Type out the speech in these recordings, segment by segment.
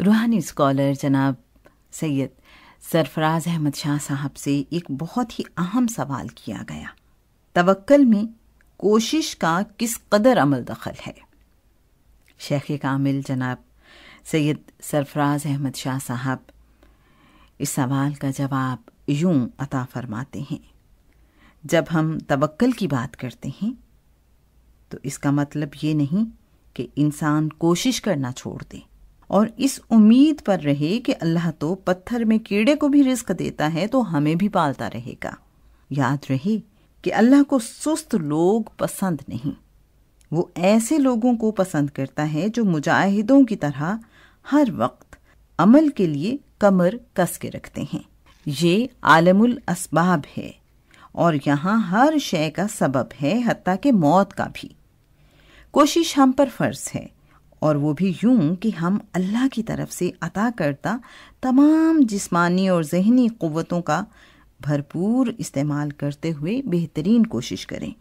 रूहानी स्कॉलर जनाब सैयद सरफराज अहमद शाह साहब से एक बहुत ही अहम सवाल किया गया तवक्ल में कोशिश का किस कदर अमल दखल है शेख कामिल जनाब सैयद सरफराज अहमद शाह साहब इस सवाल का जवाब यूं अता फरमाते हैं जब हम तवक्ल की बात करते हैं तो इसका मतलब ये नहीं कि इंसान कोशिश करना छोड़ दे और इस उम्मीद पर रहे कि अल्लाह तो पत्थर में कीड़े को भी रिस्क देता है तो हमें भी पालता रहेगा याद रहे कि अल्लाह को सुस्त लोग पसंद नहीं वो ऐसे लोगों को पसंद करता है जो मुजाहिदों की तरह हर वक्त अमल के लिए कमर कस के रखते हैं ये आलमुल असबाब है और यहाँ हर शय का सबब है हती के मौत का भी कोशिश हम पर फर्ज है और वो भी यूं कि हम अल्लाह की तरफ से अता करता तमाम जिस्मानी और जहनी क़वतों का भरपूर इस्तेमाल करते हुए बेहतरीन कोशिश करें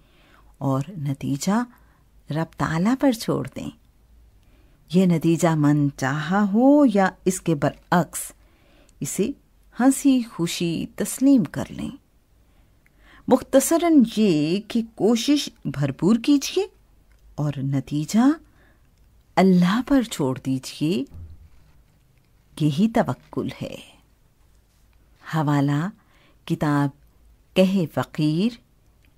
और नतीजा रब ताला पर छोड़ दें यह नतीजा मन चाहा हो या इसके बरअक्स इसे हंसी खुशी तस्लीम कर लें मुख्तसरन ये कि कोशिश भरपूर कीजिए और नतीजा अल्लाह पर छोड़ दीजिए यही तवक्ल है हवाला किताब कहे फ़कीर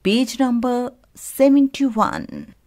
पेज नंबर सेवेंटी वन